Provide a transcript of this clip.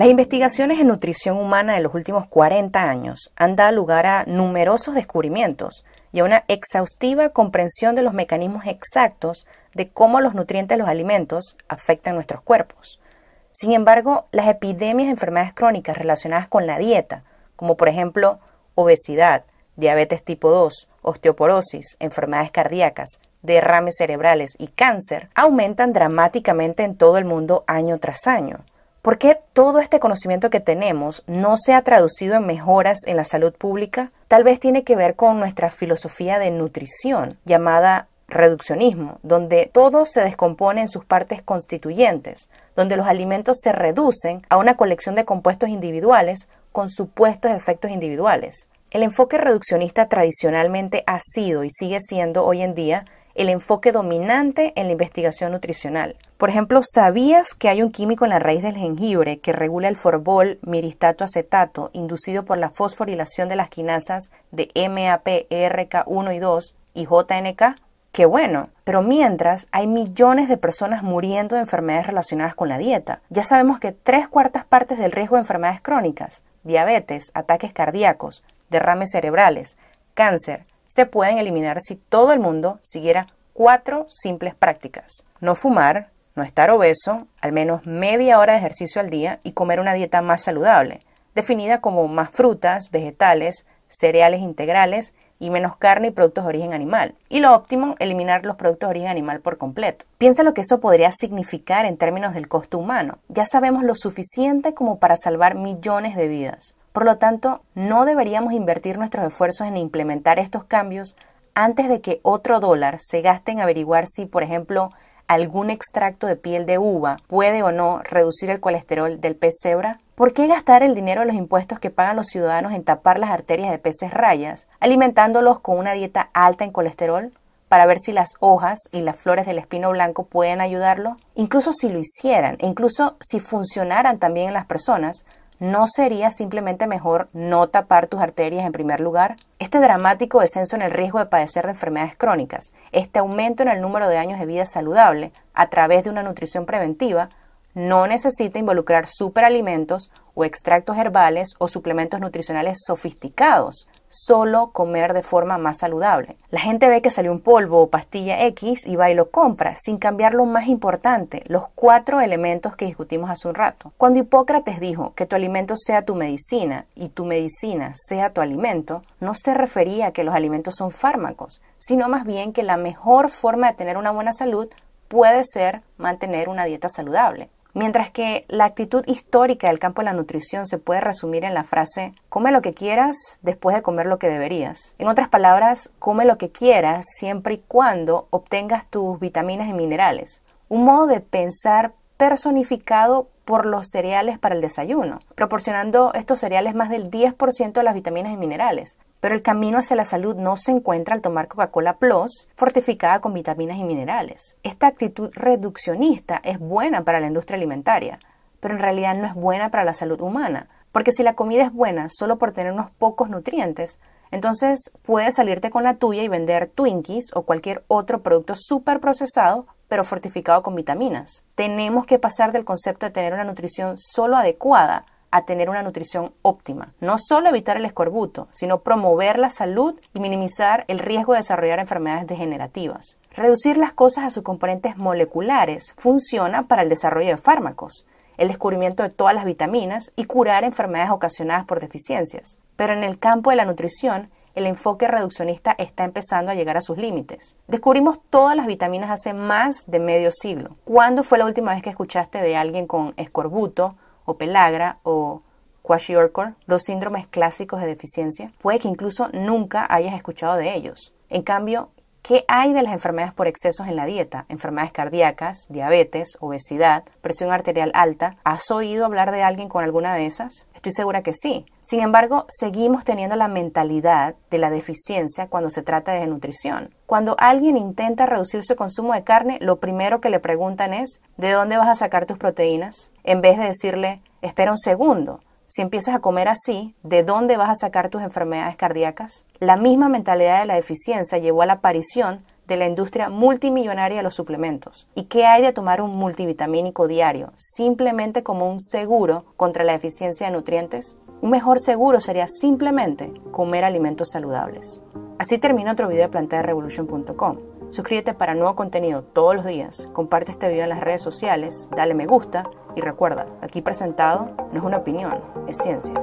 Las investigaciones en nutrición humana de los últimos 40 años han dado lugar a numerosos descubrimientos y a una exhaustiva comprensión de los mecanismos exactos de cómo los nutrientes de los alimentos afectan nuestros cuerpos. Sin embargo, las epidemias de enfermedades crónicas relacionadas con la dieta, como por ejemplo obesidad, diabetes tipo 2, osteoporosis, enfermedades cardíacas, derrames cerebrales y cáncer, aumentan dramáticamente en todo el mundo año tras año. ¿Por qué todo este conocimiento que tenemos no se ha traducido en mejoras en la salud pública? Tal vez tiene que ver con nuestra filosofía de nutrición, llamada reduccionismo, donde todo se descompone en sus partes constituyentes, donde los alimentos se reducen a una colección de compuestos individuales con supuestos efectos individuales. El enfoque reduccionista tradicionalmente ha sido y sigue siendo hoy en día el enfoque dominante en la investigación nutricional por ejemplo, ¿sabías que hay un químico en la raíz del jengibre que regula el forbol miristato acetato inducido por la fosforilación de las quinasas de MAP, 1 y 2 y JNK? Qué bueno, pero mientras hay millones de personas muriendo de enfermedades relacionadas con la dieta. Ya sabemos que tres cuartas partes del riesgo de enfermedades crónicas, diabetes, ataques cardíacos, derrames cerebrales, cáncer, se pueden eliminar si todo el mundo siguiera cuatro simples prácticas. No fumar, no estar obeso, al menos media hora de ejercicio al día y comer una dieta más saludable, definida como más frutas, vegetales, cereales integrales y menos carne y productos de origen animal. Y lo óptimo, eliminar los productos de origen animal por completo. Piensa lo que eso podría significar en términos del costo humano. Ya sabemos lo suficiente como para salvar millones de vidas. Por lo tanto, no deberíamos invertir nuestros esfuerzos en implementar estos cambios antes de que otro dólar se gaste en averiguar si, por ejemplo, algún extracto de piel de uva puede o no reducir el colesterol del pez cebra? ¿Por qué gastar el dinero de los impuestos que pagan los ciudadanos en tapar las arterias de peces rayas, alimentándolos con una dieta alta en colesterol? para ver si las hojas y las flores del espino blanco pueden ayudarlo, incluso si lo hicieran, incluso si funcionaran también en las personas, ¿No sería simplemente mejor no tapar tus arterias en primer lugar? Este dramático descenso en el riesgo de padecer de enfermedades crónicas, este aumento en el número de años de vida saludable a través de una nutrición preventiva, no necesita involucrar superalimentos o extractos herbales o suplementos nutricionales sofisticados, solo comer de forma más saludable. La gente ve que salió un polvo o pastilla X y va y lo compra, sin cambiar lo más importante, los cuatro elementos que discutimos hace un rato. Cuando Hipócrates dijo que tu alimento sea tu medicina y tu medicina sea tu alimento, no se refería a que los alimentos son fármacos, sino más bien que la mejor forma de tener una buena salud puede ser mantener una dieta saludable. Mientras que la actitud histórica del campo de la nutrición se puede resumir en la frase come lo que quieras después de comer lo que deberías. En otras palabras, come lo que quieras siempre y cuando obtengas tus vitaminas y minerales. Un modo de pensar personificado por los cereales para el desayuno, proporcionando estos cereales más del 10% de las vitaminas y minerales. Pero el camino hacia la salud no se encuentra al tomar Coca-Cola Plus fortificada con vitaminas y minerales. Esta actitud reduccionista es buena para la industria alimentaria, pero en realidad no es buena para la salud humana, porque si la comida es buena solo por tener unos pocos nutrientes, entonces puedes salirte con la tuya y vender Twinkies o cualquier otro producto súper procesado pero fortificado con vitaminas. Tenemos que pasar del concepto de tener una nutrición solo adecuada a tener una nutrición óptima. No solo evitar el escorbuto, sino promover la salud y minimizar el riesgo de desarrollar enfermedades degenerativas. Reducir las cosas a sus componentes moleculares funciona para el desarrollo de fármacos, el descubrimiento de todas las vitaminas y curar enfermedades ocasionadas por deficiencias. Pero en el campo de la nutrición, el enfoque reduccionista está empezando a llegar a sus límites. Descubrimos todas las vitaminas hace más de medio siglo. ¿Cuándo fue la última vez que escuchaste de alguien con escorbuto o pelagra o kwashiorkor, los síndromes clásicos de deficiencia? Puede que incluso nunca hayas escuchado de ellos. En cambio, ¿Qué hay de las enfermedades por excesos en la dieta? Enfermedades cardíacas, diabetes, obesidad, presión arterial alta. ¿Has oído hablar de alguien con alguna de esas? Estoy segura que sí. Sin embargo, seguimos teniendo la mentalidad de la deficiencia cuando se trata de nutrición. Cuando alguien intenta reducir su consumo de carne, lo primero que le preguntan es, ¿de dónde vas a sacar tus proteínas? En vez de decirle, espera un segundo, si empiezas a comer así, ¿de dónde vas a sacar tus enfermedades cardíacas? La misma mentalidad de la deficiencia llevó a la aparición de la industria multimillonaria de los suplementos. ¿Y qué hay de tomar un multivitamínico diario? ¿Simplemente como un seguro contra la deficiencia de nutrientes? Un mejor seguro sería simplemente comer alimentos saludables. Así termina otro video de revolution.com. Suscríbete para nuevo contenido todos los días, comparte este video en las redes sociales, dale me gusta y recuerda, aquí presentado no es una opinión, es ciencia.